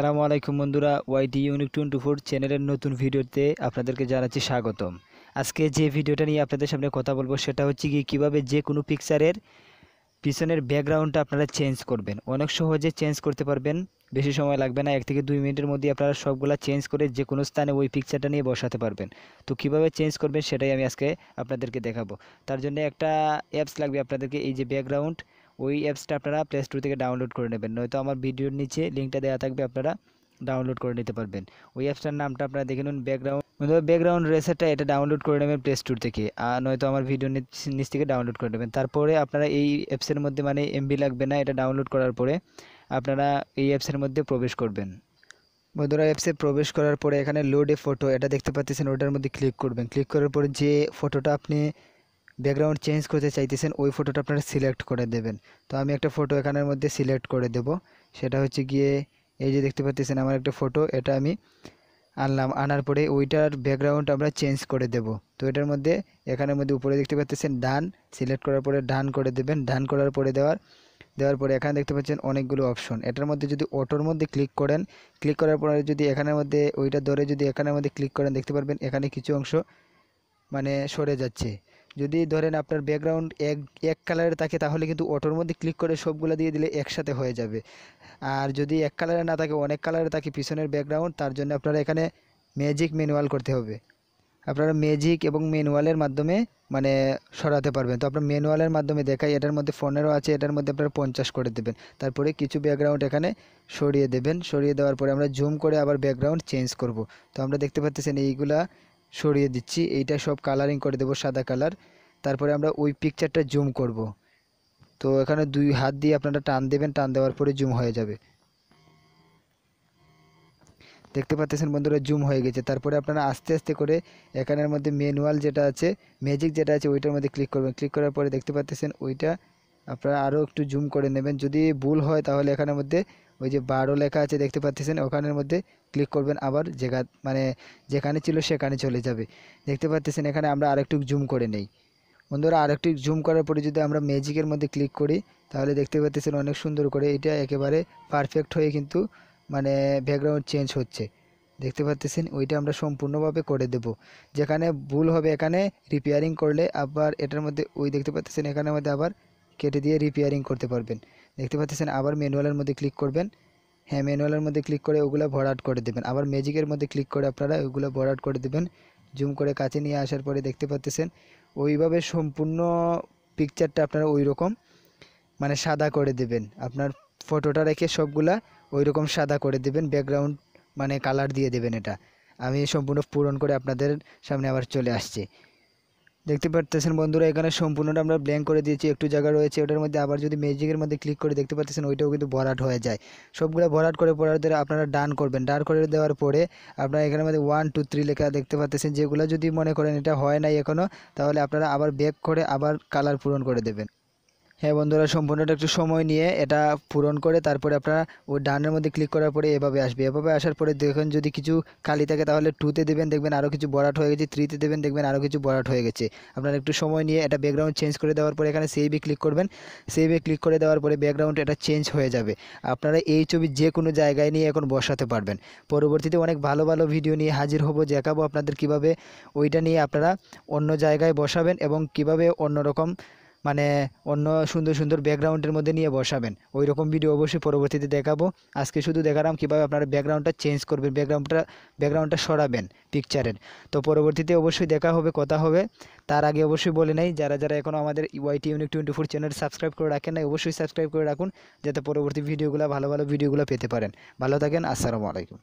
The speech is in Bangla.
সালামু আলাইকুম বন্ধুরা ডি ইউনিক টোয়েন্টি ফোর চ্যানেলের নতুন ভিডিওতে আপনাদেরকে জানাচ্ছি স্বাগতম আজকে যে ভিডিওটা নিয়ে আপনাদের সামনে কথা বলবো সেটা হচ্ছে কি কীভাবে যে কোনো পিকচারের পিছনের ব্যাকগ্রাউন্ডটা আপনারা চেঞ্জ করবেন অনেক সহজে চেঞ্জ করতে পারবেন বেশি সময় লাগবে না এক থেকে দুই মিনিটের মধ্যে আপনারা সবগুলা চেঞ্জ করে যে কোনো স্থানে ওই পিকচারটা নিয়ে বসাতে পারবেন তো কিভাবে চেঞ্জ করবেন সেটাই আমি আজকে আপনাদেরকে দেখাবো তার জন্য একটা অ্যাপস লাগবে আপনাদেরকে এই যে ব্যাকগ্রাউন্ড ওই অ্যাপসটা আপনারা প্লে স্টোর থেকে ডাউনলোড করে নেবেন নয়তো আমার ভিডিওর নিচে লিঙ্কটা দেওয়া থাকবে আপনারা ডাউনলোড করে নিতে পারবেন ওই অ্যাপসটার নামটা আপনারা দেখে নিন ব্যাকগ্রাউন্ড ব্যাকগ্রাউন্ড রেসারটা এটা ডাউনলোড করে নেবেন প্লে স্টোর থেকে আর নয়তো আমার ভিডিও নিচ থেকে ডাউনলোড করে নেবেন তারপরে আপনারা এই অ্যাপসের মধ্যে মানে এমবি লাগবে না এটা ডাউনলোড করার পরে আপনারা এই অ্যাপসের মধ্যে প্রবেশ করবেন বন্ধুরা অ্যাপসে প্রবেশ করার পরে এখানে লোড এ ফটো এটা দেখতে পাচ্ছেন ওটার মধ্যে ক্লিক করবেন ক্লিক করার পরে যে ফটোটা আপনি ব্যাকগ্রাউন্ড চেঞ্জ করতে চাইতেছেন ওই ফটোটা আপনারা সিলেক্ট করে দেবেন তো আমি একটা ফটো এখানের মধ্যে সিলেক্ট করে দেব সেটা হচ্ছে গিয়ে এই যে দেখতে পাচ্ছেন আমার একটা ফটো এটা আমি আনলাম আনার পরে ওইটার ব্যাকগ্রাউন্ড আমরা চেঞ্জ করে দেব তো এটার মধ্যে এখানের মধ্যে উপরে দেখতে পাচ্ছেন ডান সিলেক্ট করার পরে ডান করে দেবেন ডান করার পরে দেওয়ার দেওয়ার পরে এখানে দেখতে পাচ্ছেন অনেকগুলো অপশন এটার মধ্যে যদি অটোর মধ্যে ক্লিক করেন ক্লিক করার পরে যদি এখানের মধ্যে ওইটা ধরে যদি এখানের মধ্যে ক্লিক করেন দেখতে পারবেন এখানে কিছু অংশ মানে সরে যাচ্ছে যদি ধরেন আপনার ব্যাকগ্রাউন্ড এক এক কালারের থাকে তাহলে কিন্তু অটোর মধ্যে ক্লিক করে সবগুলো দিয়ে দিলে একসাথে হয়ে যাবে আর যদি এক কালারে না থাকে অনেক কালারে থাকে পিছনের ব্যাকগ্রাউন্ড তার জন্য আপনারা এখানে ম্যাজিক ম্যানুয়াল করতে হবে আপনারা ম্যাজিক এবং ম্যানুয়ালের মাধ্যমে মানে সরাতে পারবেন তো আপনার ম্যানুয়ালের মাধ্যমে দেখাই এটার মধ্যে ফোনেরও আছে এটার মধ্যে আপনারা পঞ্চাশ করে দেবেন তারপরে কিছু ব্যাকগ্রাউন্ড এখানে সরিয়ে দেবেন সরিয়ে দেওয়ার পরে আমরা জুম করে আবার ব্যাকগ্রাউন্ড চেঞ্জ করব তো আমরা দেখতে পাচ্তেছেন এইগুলা সরিয়ে দিচ্ছি এইটা সব কালারিং করে দেব সাদা কালার তারপরে আমরা ওই পিকচারটা জুম করব তো এখানে দুই হাত দিয়ে আপনারা টান দেবেন টান দেওয়ার পরে জুম হয়ে যাবে দেখতে পাচ্ছেন বন্ধুরা জুম হয়ে গেছে তারপরে আপনারা আস্তে আস্তে করে এখানের মধ্যে ম্যানুয়াল যেটা আছে ম্যাজিক যেটা আছে ওইটার মধ্যে ক্লিক করবেন ক্লিক করার পরে দেখতে পাচ্ছেন ওইটা আপনারা আরও একটু জুম করে নেবেন যদি ভুল হয় তাহলে এখানের মধ্যে ওই যে বারো লেখা আছে দেখতে পাচ্ছেন ওখানের মধ্যে ক্লিক করবেন আবার যেখা মানে যেখানে ছিল সেখানে চলে যাবে দেখতে পাচ্ছেন এখানে আমরা আরেকটু জুম করে নেই বন্ধুরা আরেকটু জুম করার পরে যদি আমরা ম্যাজিকের মধ্যে ক্লিক করি তাহলে দেখতে পাচ্ছেন অনেক সুন্দর করে এটা একেবারে পারফেক্ট হয়ে কিন্তু মানে ব্যাকগ্রাউন্ড চেঞ্জ হচ্ছে দেখতে পাচ্ছেন ওইটা আমরা সম্পূর্ণভাবে করে দেব যেখানে ভুল হবে এখানে রিপেয়ারিং করলে আবার এটার মধ্যে ওই দেখতে পাচ্ছেন এখানের মধ্যে আবার কেটে দিয়ে রিপেয়ারিং করতে পারবেন দেখতে পাচ্ছেন আবার ম্যানুয়ালের মধ্যে ক্লিক করবেন হ্যাঁ ম্যানুয়ালের মধ্যে ক্লিক করে ওগুলো ভরাট করে দেবেন আবার ম্যাজিকের মধ্যে ক্লিক করে আপনারা ওগুলো ভরাট করে দেবেন জুম করে কাছে নিয়ে আসার পরে দেখতে পাচ্ছেন ওইভাবে সম্পূর্ণ পিকচারটা আপনারা ওই রকম মানে সাদা করে দেবেন আপনার ফটোটা রেখে সবগুলা ওই রকম সাদা করে দেবেন ব্যাকগ্রাউন্ড মানে কালার দিয়ে দেবেন এটা আমি সম্পূর্ণ পূরণ করে আপনাদের সামনে আবার চলে আসছি দেখতে পারতেছেন বন্ধুরা এখানে সম্পূর্ণটা আমরা ব্ল্যাঙ্ক করে দিয়েছি একটু জায়গা রয়েছে ওটার মধ্যে আবার যদি মেজিকের মধ্যে ক্লিক করে দেখতে পাচ্ছেন ওইটাও কিন্তু ভরাট হয়ে যায় সবগুলো ভরাট করে পড়ার দ্বারা আপনারা ডান করবেন ডান করে দেওয়ার পরে আপনারা এখানের মধ্যে ওয়ান টু থ্রি লেখা দেখতে পাচ্ছেন যেগুলো যদি মনে করেন এটা হয় নাই এখনও তাহলে আপনারা আবার ব্যাক করে আবার কালার পূরণ করে দেবেন হ্যাঁ বন্ধুরা সম্পূর্ণটা একটু সময় নিয়ে এটা পূরণ করে তারপরে আপনারা ওই ডানের মধ্যে ক্লিক করার পরে এভাবে আসবে এভাবে আসার পরে দেখেন যদি কিছু খালি থাকে তাহলে টুতে দেবেন দেখবেন আরও কিছু বরাট হয়ে গেছে থ্রিতে দেবেন দেখবেন আরও কিছু বরাট হয়ে গেছে আপনারা একটু সময় নিয়ে এটা ব্যাকগ্রাউন্ড চেঞ্জ করে দেওয়ার পরে এখানে সেভে ক্লিক করবেন সেভে ক্লিক করে দেওয়ার পরে ব্যাকগ্রাউন্ড এটা চেঞ্জ হয়ে যাবে আপনারা এই ছবি যে কোনো জায়গায় নিয়ে এখন বসাতে পারবেন পরবর্তীতে অনেক ভালো ভালো ভিডিও নিয়ে হাজির হব দেখাবো আপনাদের কিভাবে ওইটা নিয়ে আপনারা অন্য জায়গায় বসাবেন এবং কিভাবে অন্যরকম মানে অন্য সুন্দর সুন্দর ব্যাকগ্রাউন্ডের মধ্যে নিয়ে বসাবেন ওই রকম ভিডিও অবশ্যই পরবর্তীতে দেখাবো আজকে শুধু দেখালাম কীভাবে আপনারা ব্যাকগ্রাউন্ডটা চেঞ্জ করবেন ব্যাকগ্রাউন্ডটা ব্যাকগ্রাউন্ডটা সরাবেন পিকচারের তো পরবর্তীতে অবশ্যই দেখা হবে কথা হবে তার আগে অবশ্যই বলে নেই যারা যারা এখনও আমাদের YT unique twenty four channel subscribe করে রাখেন না অবশ্যই সাবস্ক্রাইব করে রাখুন যাতে পরবর্তী ভিডিওগুলো ভালো ভালো ভিডিওগুলো পেতে পারেন ভালো থাকেন আসসালামু আলাইকুম